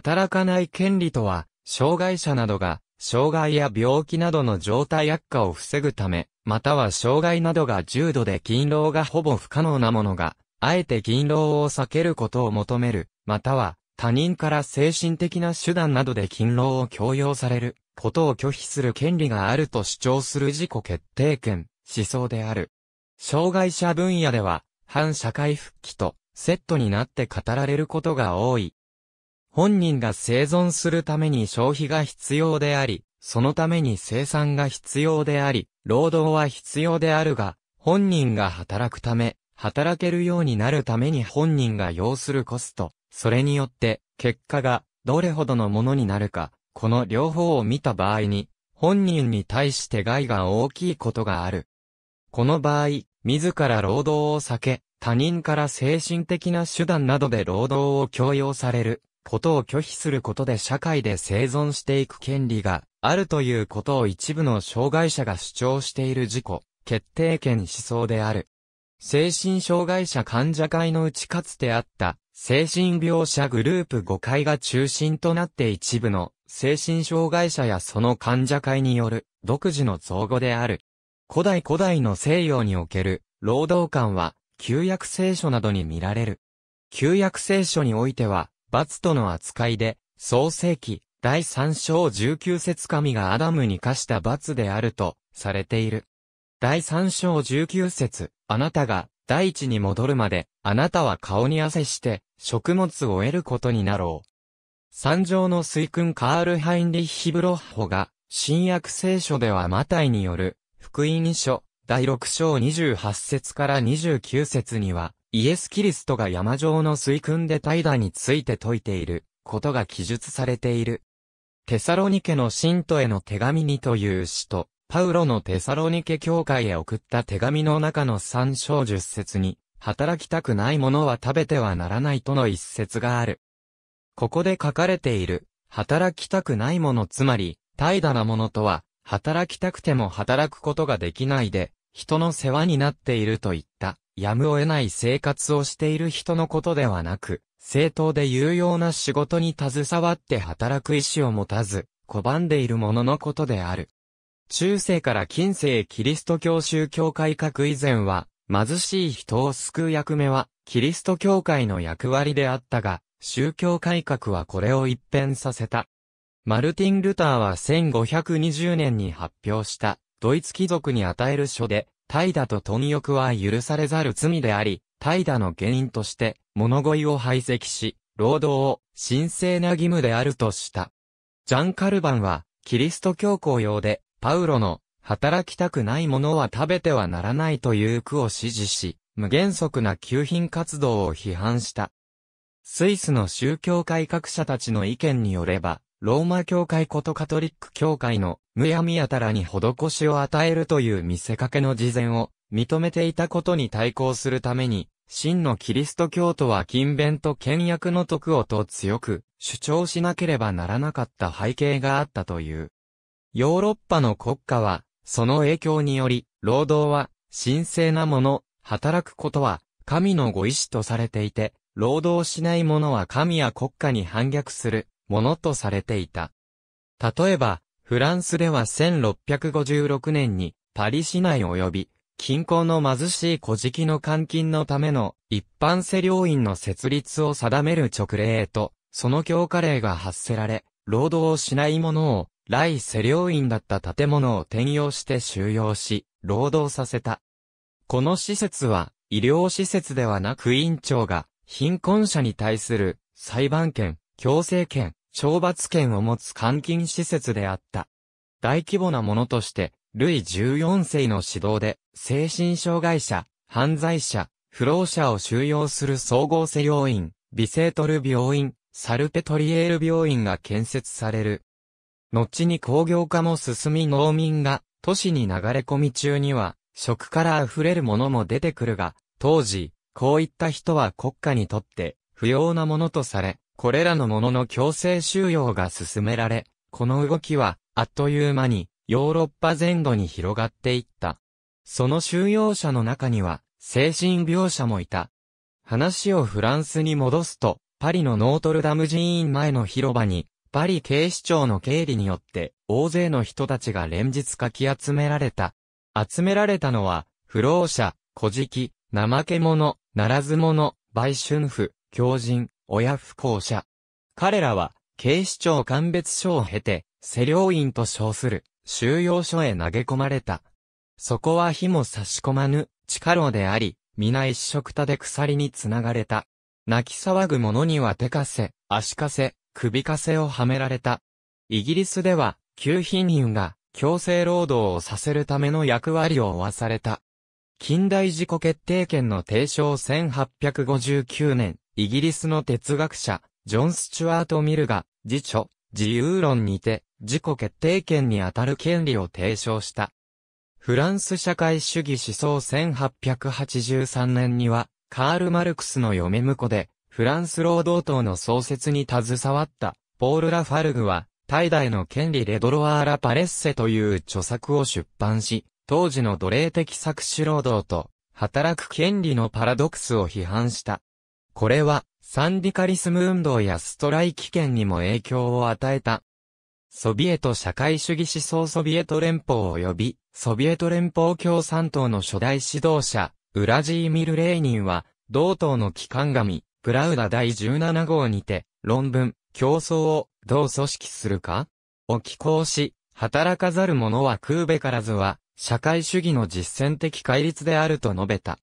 働かない権利とは、障害者などが、障害や病気などの状態悪化を防ぐため、または障害などが重度で勤労がほぼ不可能なものが、あえて勤労を避けることを求める、または、他人から精神的な手段などで勤労を強要される、ことを拒否する権利があると主張する自己決定権、思想である。障害者分野では、反社会復帰とセットになって語られることが多い。本人が生存するために消費が必要であり、そのために生産が必要であり、労働は必要であるが、本人が働くため、働けるようになるために本人が要するコスト、それによって結果がどれほどのものになるか、この両方を見た場合に、本人に対して害が大きいことがある。この場合、自ら労働を避け、他人から精神的な手段などで労働を強要されることを拒否することで社会で生存していく権利があるということを一部の障害者が主張している自己、決定権思想である。精神障害者患者会のうちかつてあった精神病者グループ5解が中心となって一部の精神障害者やその患者会による独自の造語である。古代古代の西洋における労働観は旧約聖書などに見られる。旧約聖書においては罰との扱いで、創世記、第3章19節神がアダムに課した罰であると、されている。第3章19節あなたが、大地に戻るまで、あなたは顔に汗して、食物を得ることになろう。三条の水君カール・ハインリッヒ・ブロッホが、新約聖書ではマタイによる、福音書、第6章28節から29節には、イエス・キリストが山上の水訓で怠惰について説いていることが記述されている。テサロニケの信徒への手紙にという使徒、パウロのテサロニケ教会へ送った手紙の中の三章十節に、働きたくないものは食べてはならないとの一節がある。ここで書かれている、働きたくないものつまり、怠惰なものとは、働きたくても働くことができないで、人の世話になっていると言った、やむを得ない生活をしている人のことではなく、正当で有用な仕事に携わって働く意思を持たず、拒んでいる者のことである。中世から近世キリスト教宗教改革以前は、貧しい人を救う役目は、キリスト教会の役割であったが、宗教改革はこれを一変させた。マルティン・ルターは1520年に発表した、ドイツ貴族に与える書で、怠惰と貪欲は許されざる罪であり、怠惰の原因として、物乞いを排斥し、労働を神聖な義務であるとした。ジャン・カルバンは、キリスト教皇用で、パウロの、働きたくないものは食べてはならないという句を支持し、無原則な求品活動を批判した。スイスの宗教改革者たちの意見によれば、ローマ教会ことカトリック教会のむやみやたらに施しを与えるという見せかけの事前を認めていたことに対抗するために、真のキリスト教徒は勤勉と倹約の徳をと強く主張しなければならなかった背景があったという。ヨーロッパの国家は、その影響により、労働は神聖なもの、働くことは神のご意志とされていて、労働しない者は神や国家に反逆するものとされていた。例えば、フランスでは1656年にパリ市内及び近郊の貧しい小敷の監禁のための一般施領院の設立を定める直令と、その強化令が発せられ、労働をしない者を、来施領院だった建物を転用して収容し、労働させた。この施設は、医療施設ではなく院長が、貧困者に対する、裁判権、強制権、懲罰権を持つ監禁施設であった。大規模なものとして、ルイ14世の指導で、精神障害者、犯罪者、不老者を収容する総合性要院、ビセートル病院、サルペトリエール病院が建設される。後に工業化も進み農民が都市に流れ込み中には食から溢れるものも出てくるが、当時、こういった人は国家にとって不要なものとされ、これらのものの強制収容が進められ、この動きは、あっという間に、ヨーロッパ全土に広がっていった。その収容者の中には、精神病者もいた。話をフランスに戻すと、パリのノートルダム寺院前の広場に、パリ警視庁の警備によって、大勢の人たちが連日かき集められた。集められたのは、不老者、小敷、怠け者、ならず者、売春婦、狂人、親不幸者。彼らは、警視庁鑑別所を経て、施領院と称する、収容所へ投げ込まれた。そこは火も差し込まぬ、地下牢であり、皆一色たで鎖につながれた。泣き騒ぐ者には手かせ、足かせ、首かせをはめられた。イギリスでは、旧品民が強制労働をさせるための役割を負わされた。近代自己決定権の提唱1859年、イギリスの哲学者、ジョン・スチュアート・ミルが、自著、自由論にて、自己決定権にあたる権利を提唱した。フランス社会主義思想1883年には、カール・マルクスの嫁婿で、フランス労働党の創設に携わった、ポール・ラファルグは、大代の権利レドロワーラ・パレッセという著作を出版し、当時の奴隷的搾取労働と、働く権利のパラドックスを批判した。これは、サンディカリスム運動やストライキ権にも影響を与えた。ソビエト社会主義思想ソビエト連邦及び、ソビエト連邦共産党の初代指導者、ウラジーミル・レーニンは、同党の機関紙、プラウダ第17号にて、論文、競争を、どう組織するかを寄稿し、働かざる者は食うべからずは、社会主義の実践的戒律であると述べた。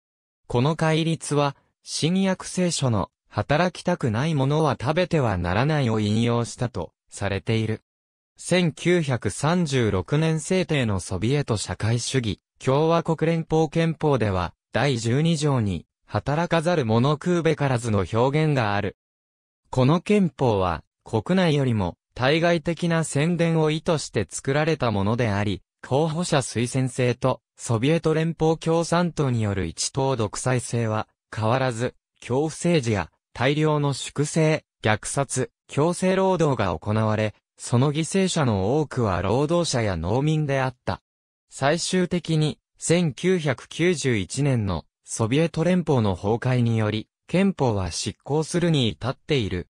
この戒律は、新約聖書の、働きたくないものは食べてはならないを引用したと、されている。1936年制定のソビエト社会主義、共和国連邦憲法では、第12条に、働かざる者食うべからずの表現がある。この憲法は、国内よりも、対外的な宣伝を意図して作られたものであり、候補者推薦制と、ソビエト連邦共産党による一党独裁制は、変わらず、恐怖政治や大量の粛清、虐殺、強制労働が行われ、その犠牲者の多くは労働者や農民であった。最終的に、1991年のソビエト連邦の崩壊により、憲法は執行するに至っている。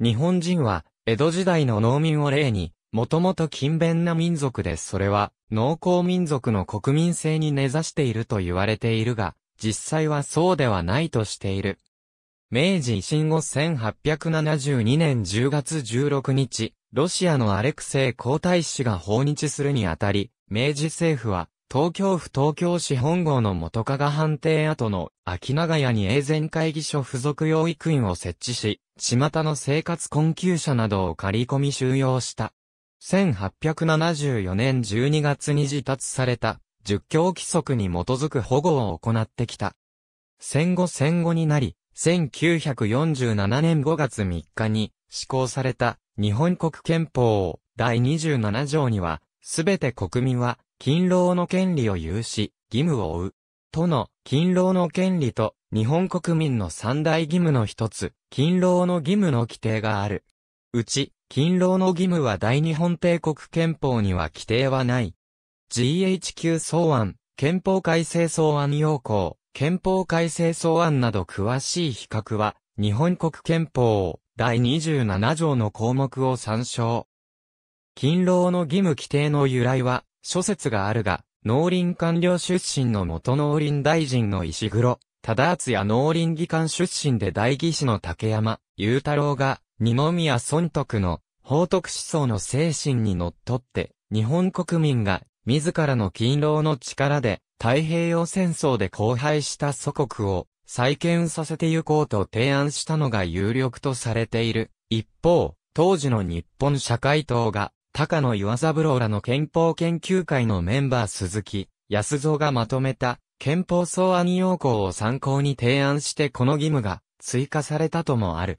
日本人は、江戸時代の農民を例に、もともと勤勉な民族でそれは、農耕民族の国民性に根ざしていると言われているが、実際はそうではないとしている。明治維新後1872年10月16日、ロシアのアレクセイ皇太子が訪日するにあたり、明治政府は、東京府東京市本郷の元加賀判定跡の秋長屋に永全会議所付属養育院を設置し、巷の生活困窮者などを借り込み収容した。1874年12月に自達された10教規則に基づく保護を行ってきた。戦後戦後になり、1947年5月3日に施行された日本国憲法第27条には、すべて国民は勤労の権利を有し、義務を負う。との勤労の権利と日本国民の三大義務の一つ、勤労の義務の規定がある。うち、勤労の義務は大日本帝国憲法には規定はない。GHQ 草案、憲法改正草案要項、憲法改正草案など詳しい比較は、日本国憲法、第27条の項目を参照。勤労の義務規定の由来は、諸説があるが、農林官僚出身の元農林大臣の石黒、忠厚や農林議官出身で大義士の竹山、雄太郎が、二宮尊徳の、法徳思想の精神に則っって、日本国民が自らの勤労の力で、太平洋戦争で荒廃した祖国を再建させてゆこうと提案したのが有力とされている。一方、当時の日本社会党が、高野岩三郎らの憲法研究会のメンバー鈴木安蔵がまとめた憲法草案要項を参考に提案してこの義務が追加されたともある。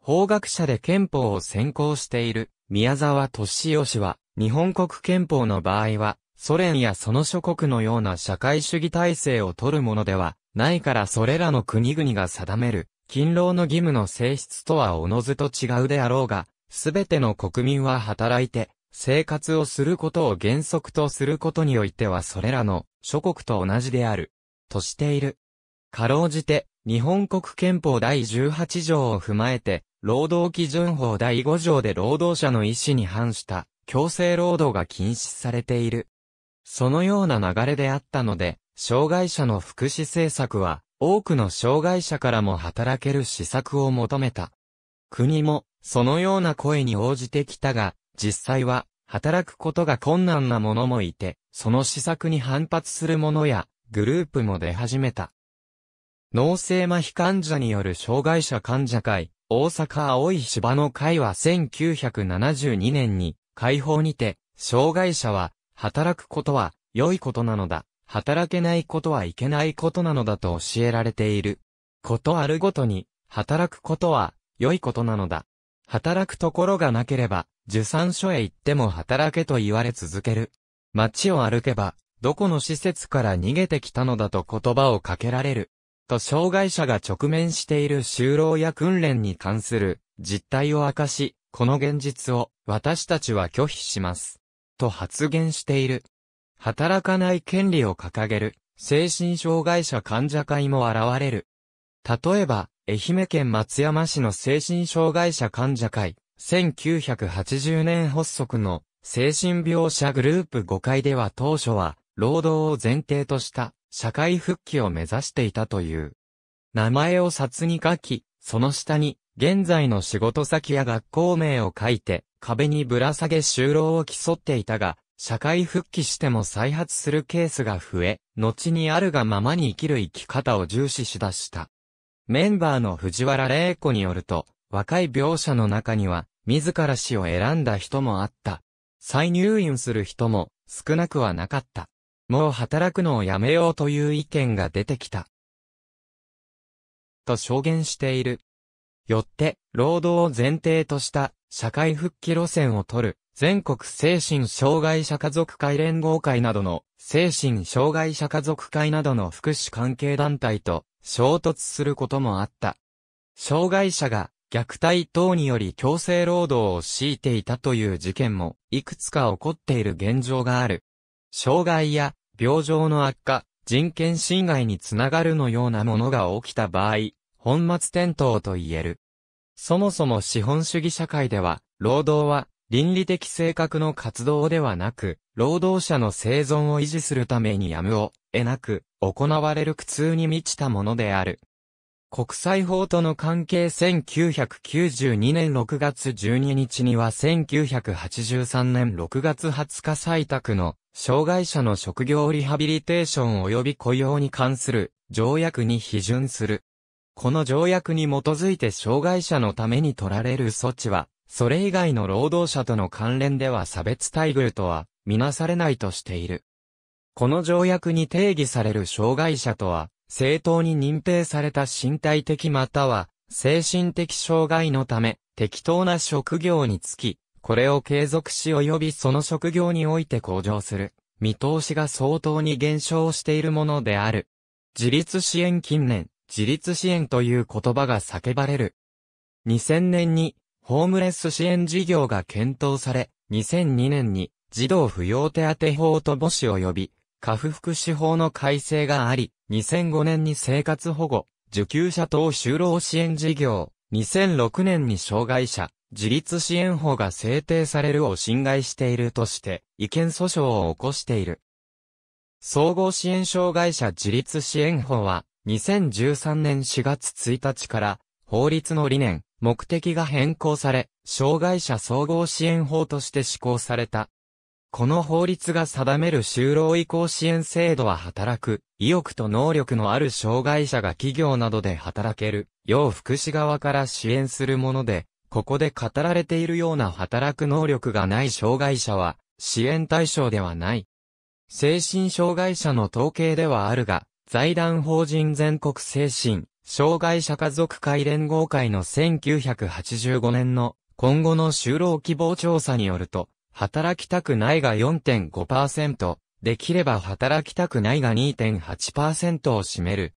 法学者で憲法を専攻している宮沢敏夫氏は日本国憲法の場合は、ソ連やその諸国のような社会主義体制を取るものではないからそれらの国々が定める勤労の義務の性質とはおのずと違うであろうが、すべての国民は働いて、生活をすることを原則とすることにおいてはそれらの諸国と同じである、としている。かろうじて、日本国憲法第18条を踏まえて、労働基準法第5条で労働者の意思に反した強制労働が禁止されている。そのような流れであったので、障害者の福祉政策は、多くの障害者からも働ける施策を求めた。国も、そのような声に応じてきたが、実際は、働くことが困難な者もいて、その施策に反発する者や、グループも出始めた。脳性麻痺患者による障害者患者会、大阪青い芝の会は1972年に、解放にて、障害者は、働くことは、良いことなのだ。働けないことはいけないことなのだと教えられている。ことあるごとに、働くことは、良いことなのだ。働くところがなければ、受産所へ行っても働けと言われ続ける。街を歩けば、どこの施設から逃げてきたのだと言葉をかけられる。と障害者が直面している就労や訓練に関する実態を明かし、この現実を私たちは拒否します。と発言している。働かない権利を掲げる精神障害者患者会も現れる。例えば、愛媛県松山市の精神障害者患者会、1980年発足の精神病者グループ5会では当初は、労働を前提とした社会復帰を目指していたという。名前を札に書き、その下に現在の仕事先や学校名を書いて、壁にぶら下げ就労を競っていたが、社会復帰しても再発するケースが増え、後にあるがままに生きる生き方を重視しだした。メンバーの藤原玲子によると、若い描写の中には、自ら死を選んだ人もあった。再入院する人も少なくはなかった。もう働くのをやめようという意見が出てきた。と証言している。よって、労働を前提とした社会復帰路線を取る、全国精神障害者家族会連合会などの、精神障害者家族会などの福祉関係団体と衝突することもあった。障害者が虐待等により強制労働を強いていたという事件も、いくつか起こっている現状がある。障害や病状の悪化、人権侵害につながるのようなものが起きた場合、本末転倒と言える。そもそも資本主義社会では、労働は倫理的性格の活動ではなく、労働者の生存を維持するためにやむを得なく、行われる苦痛に満ちたものである。国際法との関係1992年6月12日には1983年6月20日採択の障害者の職業リハビリテーション及び雇用に関する条約に批准する。この条約に基づいて障害者のために取られる措置は、それ以外の労働者との関連では差別待遇とは、みなされないとしている。この条約に定義される障害者とは、正当に認定された身体的または、精神的障害のため、適当な職業につき、これを継続し及びその職業において向上する、見通しが相当に減少しているものである。自立支援近年、自立支援という言葉が叫ばれる。2000年に、ホームレス支援事業が検討され、2002年に、児童扶養手当法と母子及び、家父福祉法の改正があり、2005年に生活保護、受給者等就労支援事業、2006年に障害者、自立支援法が制定されるを侵害しているとして、意見訴訟を起こしている。総合支援障害者自立支援法は、2013年4月1日から法律の理念、目的が変更され、障害者総合支援法として施行された。この法律が定める就労移行支援制度は働く、意欲と能力のある障害者が企業などで働ける、要福祉側から支援するもので、ここで語られているような働く能力がない障害者は、支援対象ではない。精神障害者の統計ではあるが、財団法人全国精神、障害者家族会連合会の1985年の今後の就労希望調査によると、働きたくないが4.5%、できれば働きたくないが2.8%を占める。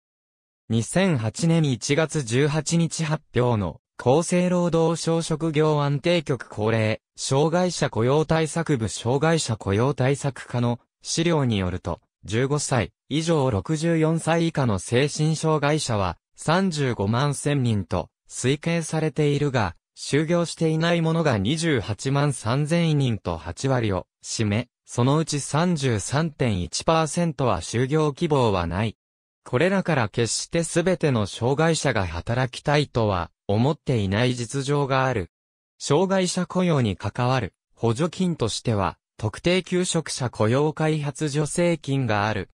2008年1月18日発表の厚生労働省職業安定局恒例、障害者雇用対策部障害者雇用対策課の資料によると、15歳以上64歳以下の精神障害者は35万1000人と推計されているが、就業していない者が28万3000人と8割を占め、そのうち33.1%は就業希望はない。これらから決して全ての障害者が働きたいとは思っていない実情がある。障害者雇用に関わる補助金としては、特定求職者雇用開発助成金がある。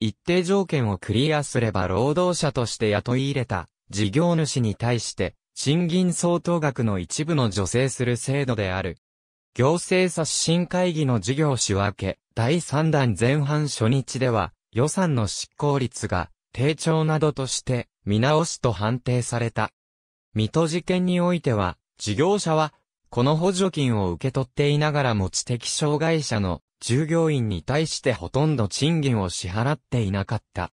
一定条件をクリアすれば労働者として雇い入れた事業主に対して賃金相当額の一部の助成する制度である。行政刷新会議の事業仕分け第3弾前半初日では予算の執行率が低調などとして見直しと判定された。水戸事件においては事業者はこの補助金を受け取っていながらも知的障害者の従業員に対してほとんど賃金を支払っていなかった。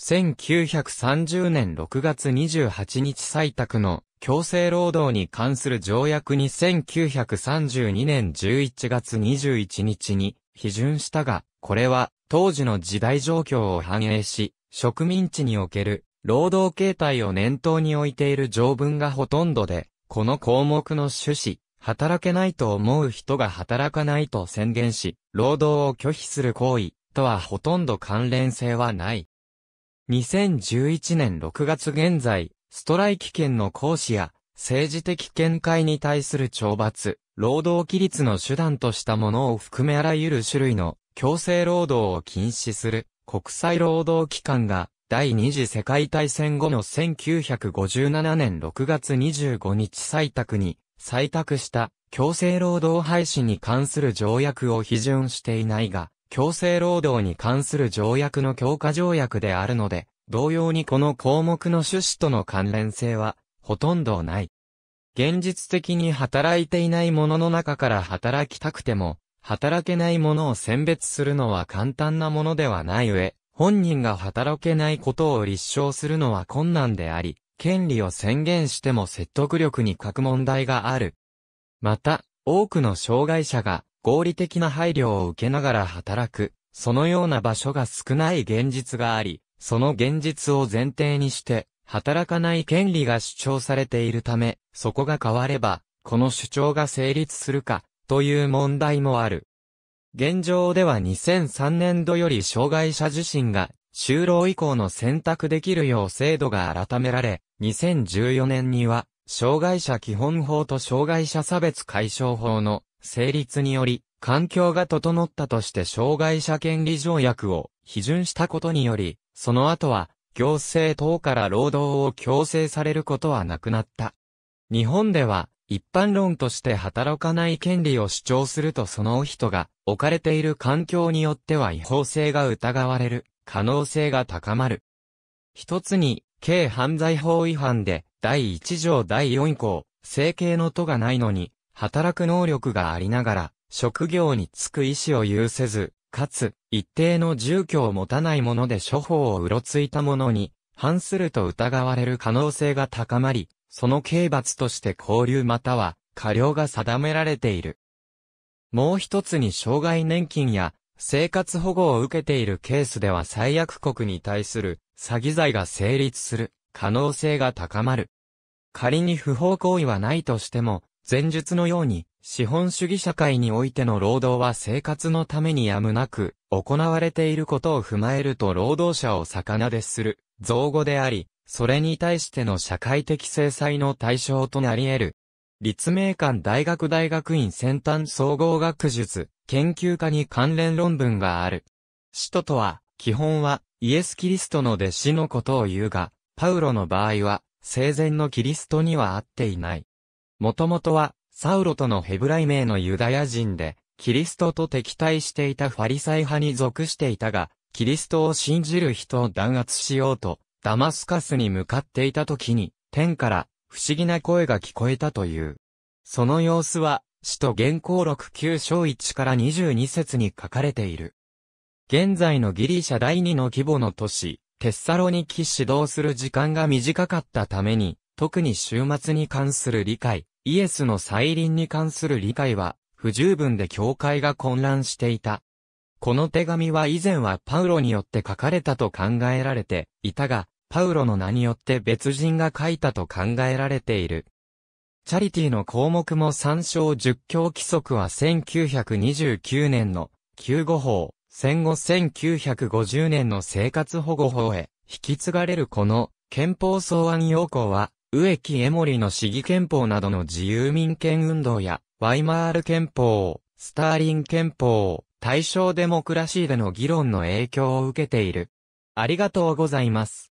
1930年6月28日採択の強制労働に関する条約に1932年11月21日に批准したが、これは当時の時代状況を反映し、植民地における労働形態を念頭に置いている条文がほとんどで、この項目の趣旨、働けないと思う人が働かないと宣言し、労働を拒否する行為とはほとんど関連性はない。2011年6月現在、ストライキ権の行使や政治的見解に対する懲罰、労働規律の手段としたものを含めあらゆる種類の強制労働を禁止する国際労働機関が第二次世界大戦後の1957年6月25日採択に、採択した強制労働廃止に関する条約を批准していないが、強制労働に関する条約の強化条約であるので、同様にこの項目の趣旨との関連性は、ほとんどない。現実的に働いていないものの中から働きたくても、働けないものを選別するのは簡単なものではない上、本人が働けないことを立証するのは困難であり、権利を宣言しても説得力に欠く問題がある。また、多くの障害者が合理的な配慮を受けながら働く、そのような場所が少ない現実があり、その現実を前提にして、働かない権利が主張されているため、そこが変われば、この主張が成立するか、という問題もある。現状では2003年度より障害者自身が就労以降の選択できるよう制度が改められ、2014年には、障害者基本法と障害者差別解消法の成立により、環境が整ったとして障害者権利条約を批准したことにより、その後は、行政等から労働を強制されることはなくなった。日本では、一般論として働かない権利を主張するとその人が置かれている環境によっては違法性が疑われる可能性が高まる。一つに、軽犯罪法違反で第一条第四項、整形の都がないのに、働く能力がありながら、職業に就く意思を有せず、かつ、一定の住居を持たないもので処方をうろついたものに、反すると疑われる可能性が高まり、その刑罰として交流または過料が定められている。もう一つに障害年金や生活保護を受けているケースでは最悪国に対する詐欺罪が成立する可能性が高まる。仮に不法行為はないとしても、前述のように資本主義社会においての労働は生活のためにやむなく行われていることを踏まえると労働者を逆なでする造語であり、それに対しての社会的制裁の対象となり得る。立命館大学大学院先端総合学術研究科に関連論文がある。使徒とは、基本はイエス・キリストの弟子のことを言うが、パウロの場合は、生前のキリストには会っていない。もともとは、サウロとのヘブライ名のユダヤ人で、キリストと敵対していたファリサイ派に属していたが、キリストを信じる人を弾圧しようと、ダマスカスに向かっていた時に、天から不思議な声が聞こえたという。その様子は、使徒原稿録9章1から22節に書かれている。現在のギリシャ第2の規模の都市、テッサロニキ指導する時間が短かったために、特に週末に関する理解、イエスの再臨に関する理解は、不十分で教会が混乱していた。この手紙は以前はパウロによって書かれたと考えられていたが、パウロの名によって別人が書いたと考えられている。チャリティの項目も参照10教規則は1929年の救護法、戦後1950年の生活保護法へ引き継がれるこの憲法草案要項は、植木江森の市議憲法などの自由民権運動や、ワイマール憲法、スターリン憲法、対象デモクラシーでの議論の影響を受けている。ありがとうございます。